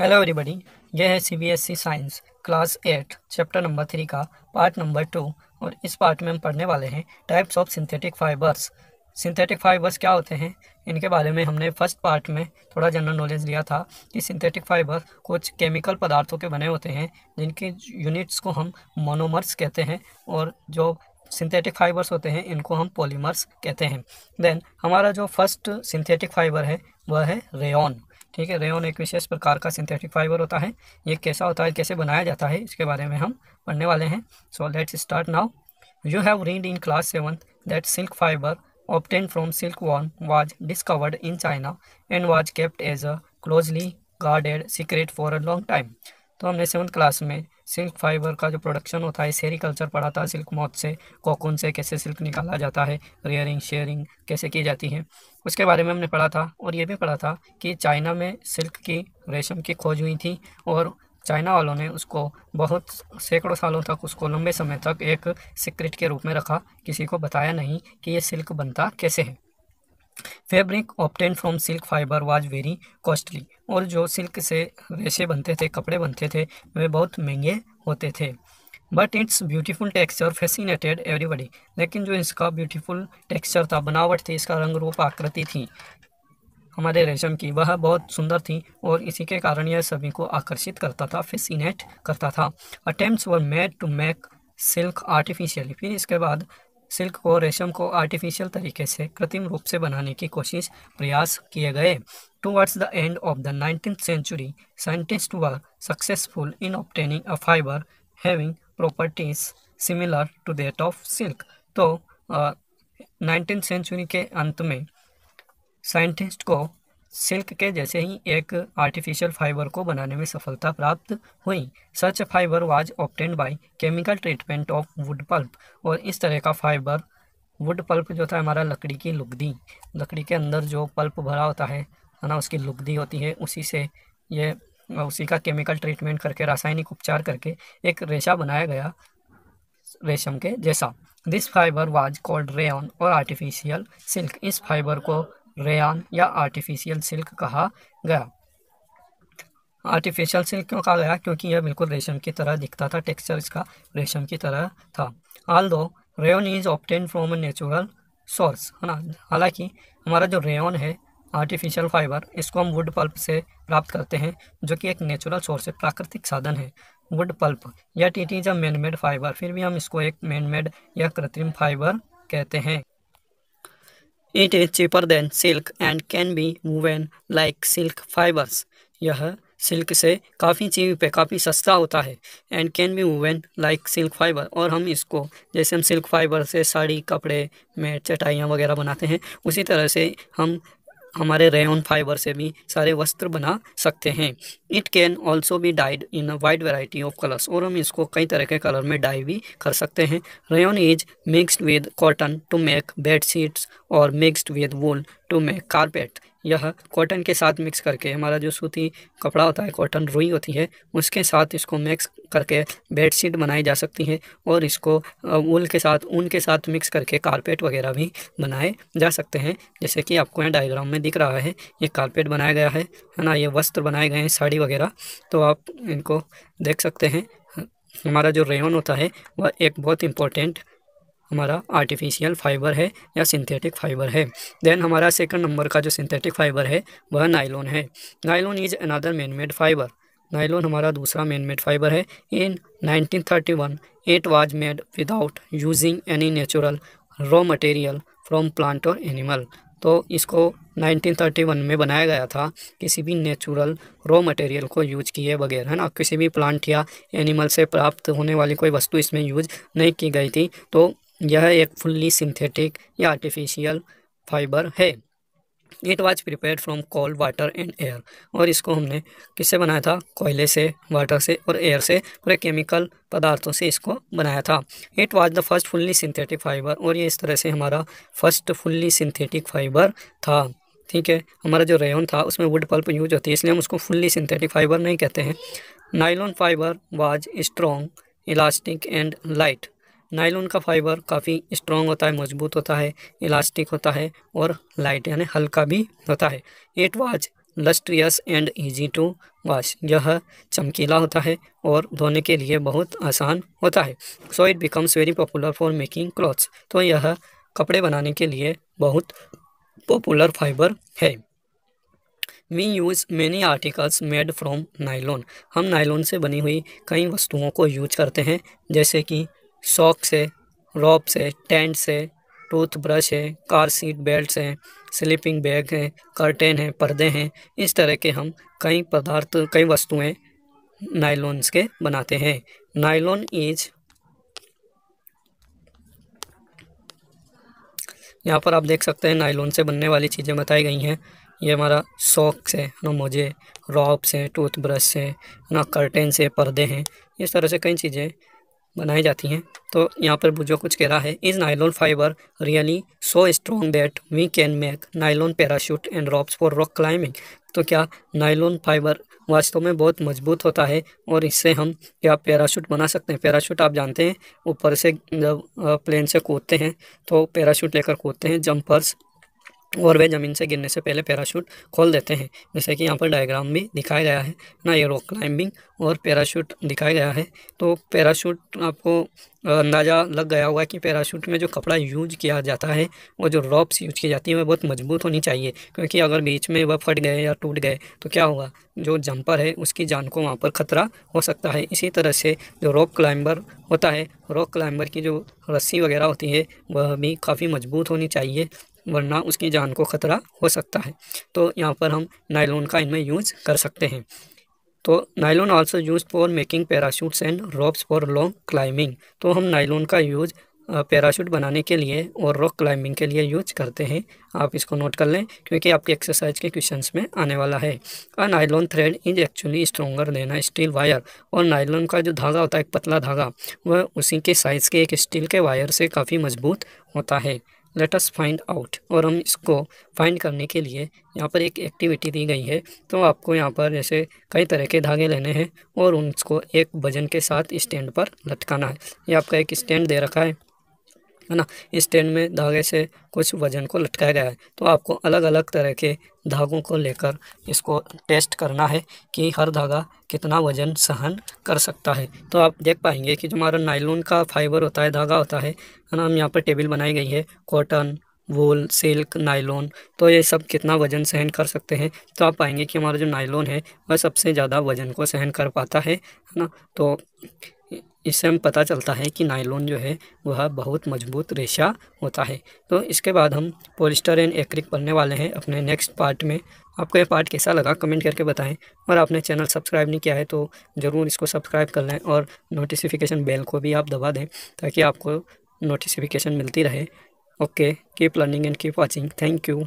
hello everybody यह है CBSE science class eight chapter number three का पार्ट नंबर टू और इस पार्ट में हम पढ़ने वाले हैं types of synthetic fibres synthetic fibres क्या होते हैं इनके बारे में हमने फर्स्ट पार्ट में थोड़ा जनरल नॉलेज लिया था कि सिंथेटिक फाइबर कुछ केमिकल पदार्थों के बने होते हैं जिनके यूनिट्स को हम मोनोमर्स कहते हैं और जो सिंथेटिक फाइबर्स होते हैं इनको हम पॉलीमर्स कहते हैं देन हमारा जो फर्स्ट सिंथेटिक फाइबर है वह है रेन ठीक है रेन एक विशेष प्रकार का सिंथेटिक फाइबर होता है ये कैसा होता है कैसे बनाया जाता है इसके बारे में हम पढ़ने वाले हैं so let's start now you have read in class seven that silk fibre obtain from silk worm was discovered in China and was kept as a closely guarded secret for a long time तो हमने seven class में silk fibre का जो production होता है sericulture पढ़ा था silk मौत से कोकून से कैसे सिल्क निकाला जाता है रेयरिंग शेयरिंग कैसे की जाती है उसके बारे में हमने पढ़ा था और ये भी पढ़ा था कि चाइना में सिल्क की रेशम की खोज हुई थी और चाइना वालों ने उसको बहुत सैकड़ों सालों तक उसको लंबे समय तक एक सीक्रेट के रूप में रखा किसी को बताया नहीं कि ये सिल्क बनता कैसे है fabric obtain from silk fibre was very costly और जो सिल्क से रेशे बनते थे कपड़े बनते थे वे बहुत महंगे होते थे but its beautiful texture fascinated everybody लेकिन जो इसका ब्यूटीफुल टेक्सचर था बनावट थी इसका रंग रूप आकृति थी हमारे रेशम की वह बहुत सुंदर थी और इसी के कारण यह सभी को आकर्षित करता था फैसिनेट करता था attempts were made to make silk artificially फिर इसके बाद सिल्क को रेशम को आर्टिफिशियल तरीके से कृत्रिम रूप से बनाने की कोशिश प्रयास किए गए towards the end of the nineteen century scientist were successful in obtaining a fibre having properties similar to that of silk तो नाइनटीन uh, सेंचुरी के अंत में साइंटिस्ट को सिल्क के जैसे ही एक आर्टिफिशियल फाइबर को बनाने में सफलता प्राप्त हुई such fibre was obtained by chemical treatment of wood pulp और इस तरह का फाइबर वुड पल्प जो था हमारा लकड़ी की लुगदी लकड़ी के अंदर जो पल्प भरा होता है है ना उसकी लुगदी होती है उसी से ये उसी का केमिकल ट्रीटमेंट करके रासायनिक उपचार करके एक रेशा बनाया गया रेशम के जैसा this fibre was called rayon और आर्टिफिशियल सिल्क इस फाइबर को रेयान या आर्टिफिशियल सिल्क कहा गया आर्टिफिशियल सिल्क क्यों कहा गया क्योंकि यह बिल्कुल रेशम की तरह दिखता था टेक्सचर इसका रेशम की तरह था although rayon is obtain from natural source है ना हालांकि हमारा जो रेयन है आर्टिफिशियल फाइबर इसको हम वुड पल्प से प्राप्त करते हैं जो कि एक नेचुरल सोर्स है प्राकृतिक साधन है वुड पल्प या टीटी टी जब मैन मेड फाइबर फिर भी हम इसको एक मैन मेड या कृत्रिम फाइबर कहते हैं it is cheaper than silk and can be woven like silk fibres यह सिल्क से काफ़ी चीज पे काफ़ी सस्ता होता है and can be woven like silk fibre और हम इसको जैसे हम सिल्क फाइबर से साड़ी कपड़े मेट चटाइयाँ वगैरह बनाते हैं उसी तरह से हम हमारे रेयन फाइबर से भी सारे वस्त्र बना सकते हैं it can also be dyed in a wide variety of colours और हम इसको कई तरह के कलर में डाई भी कर सकते हैं rayon is mixed with cotton to make bed sheets और mixed with wool to make carpet यह कॉटन के साथ मिक्स करके हमारा जो सूती कपड़ा होता है कॉटन रुई होती है उसके साथ इसको मिक्स करके बेडशीट बनाई जा सकती है और इसको ऊल के साथ ऊन के साथ मिक्स करके कारपेट वगैरह भी बनाए जा सकते हैं जैसे कि आपको यहाँ डायग्राम में दिख रहा है ये कारपेट बनाया गया है है ना ये वस्त्र बनाए गए हैं साड़ी वगैरह तो आप इनको देख सकते हैं हमारा जो रेहन होता है वह एक बहुत इम्पोर्टेंट हमारा आर्टिफिशियल फाइबर है या सिंथेटिक फाइबर है देन हमारा सेकंड नंबर का जो सिंथेटिक फाइबर है वह नाइलोन है nylon is another man made fibre nylon हमारा दूसरा मैन मेड फाइबर है in 1931 it was made without using any natural raw material from plant और एनिमल तो इसको 1931 में बनाया गया था किसी भी नेचुरल रॉ मटेरियल को यूज किए बगैर है ना किसी भी प्लांट या एनिमल से प्राप्त होने वाली कोई वस्तु इसमें यूज नहीं की गई थी तो यह एक फुल्ली सिंथेटिक या आर्टिफिशियल फाइबर है it was prepare from cold water and air और इसको हमने किससे बनाया था कोयले से वाटर से और एयर से पूरे केमिकल पदार्थों से इसको बनाया था it was the first fully synthetic fibre और ये इस तरह से हमारा फर्स्ट फुल्ली सिंथेटिक फाइबर था ठीक है हमारा जो रेयन था उसमें वुड पल्प यूज होती है इसलिए हम उसको फुल्ली सिंथेटिक फाइबर नहीं कहते हैं nylon fibre was strong elastic and light nylon का फाइबर काफ़ी स्ट्रॉन्ग होता है मजबूत होता है इलास्टिक होता है और लाइट यानी हल्का भी होता है it was lustrous and easy to wash यह चमकीला होता है और धोने के लिए बहुत आसान होता है so it becomes very popular for making clothes तो यह कपड़े बनाने के लिए बहुत पॉपुलर फाइबर है we use many articles made from nylon हम नायलॉन से बनी हुई कई वस्तुओं को यूज करते हैं जैसे कि सॉक्स है रॉप्स है टेंट्स है टूथब्रश है कार सीट बेल्ट हैं स्लीपिंग बैग है कर्टेन है पर्दे हैं इस तरह के हम कई पदार्थ कई वस्तुएं नायलॉन्स के बनाते हैं नाइलॉन इज यहाँ पर आप देख सकते हैं नायलॉन से बनने वाली चीज़ें बताई गई हैं ये हमारा सॉक्स है ना मोजे रॉप्स हैं टूथब्रश है ना कर्टेन से पर्दे हैं इस तरह से कई चीज़ें बनाई जाती हैं तो यहाँ पर बुझो कुछ कह रहा है is nylon fibre really so strong that we can make nylon parachute and ropes for rock climbing तो क्या नाइलॉन फाइबर वास्तव में बहुत मजबूत होता है और इससे हम क्या पैराशूट बना सकते हैं पैराशूट आप जानते हैं ऊपर से जब प्लेन से कूदते हैं तो पैराशूट लेकर कूदते हैं जंपर्स और वे ज़मीन से गिरने से पहले पैराशूट खोल देते हैं जैसे कि यहाँ पर डायग्राम भी दिखाया गया है ना ये रॉक क्लाइंबिंग और पैराशूट दिखाया गया है तो पैराशूट आपको अंदाज़ा लग गया होगा कि पैराशूट में जो कपड़ा यूज किया जाता है वो जो रॉप्स यूज की जाती है वह बहुत मजबूत होनी चाहिए क्योंकि अगर बीच में वह फट गए या टूट गए तो क्या होगा जो जंपर है उसकी जान को वहाँ पर ख़तरा हो सकता है इसी तरह से जो रॉक क्लाइंबर होता है रॉक क्लाइंबर की जो रस्सी वगैरह होती है वह भी काफ़ी मजबूत होनी चाहिए वरना उसकी जान को ख़तरा हो सकता है तो यहाँ पर हम नायलोन का इनमें यूज़ कर सकते हैं तो nylon also use for making parachutes and ropes for long climbing तो हम नायलॉन का यूज़ पैराशूट बनाने के लिए और रॉक क्लाइंबिंग के लिए यूज करते हैं आप इसको नोट कर लें क्योंकि आपके एक्सरसाइज के क्वेश्चंस में आने वाला है a nylon thread is actually stronger देना स्टील वायर और नायलोन का जो धागा होता है एक पतला धागा वह उसी के साइज़ के एक स्टील के वायर से काफ़ी मजबूत होता है लेटस फाइंड आउट और हम इसको फाइंड करने के लिए यहाँ पर एक एक्टिविटी दी गई है तो आपको यहाँ पर जैसे कई तरह के धागे लेने हैं और उनको एक वजन के साथ स्टैंड पर लटकाना है ये आपका एक स्टैंड दे रखा है है ना इस स्टैंड में धागे से कुछ वजन को लटकाया गया है तो आपको अलग अलग तरह के धागों को लेकर इसको टेस्ट करना है कि हर धागा कितना वजन सहन कर सकता है तो आप देख पाएंगे कि जो हमारा नाइलॉन का फाइबर होता है धागा होता है है ना हम यहाँ पर टेबल बनाई गई है कॉटन वूल सिल्क नाइलोन तो ये सब कितना वजन सहन कर सकते हैं तो आप पाएंगे कि हमारा जो नाइलोन है वह सबसे ज़्यादा वजन को सहन कर पाता है है ना तो इससे हम पता चलता है कि नायलोन जो है वह बहुत मजबूत रेशा होता है तो इसके बाद हम पोलिस्टर एंड एक्रिक पढ़ने वाले हैं अपने नेक्स्ट पार्ट में आपको यह पार्ट कैसा लगा कमेंट करके बताएं और आपने चैनल सब्सक्राइब नहीं किया है तो ज़रूर इसको सब्सक्राइब कर लें और नोटिफिकेशन बेल को भी आप दबा दें ताकि आपको नोटिफिकेशन मिलती रहे okay keep learning and keep watching thank you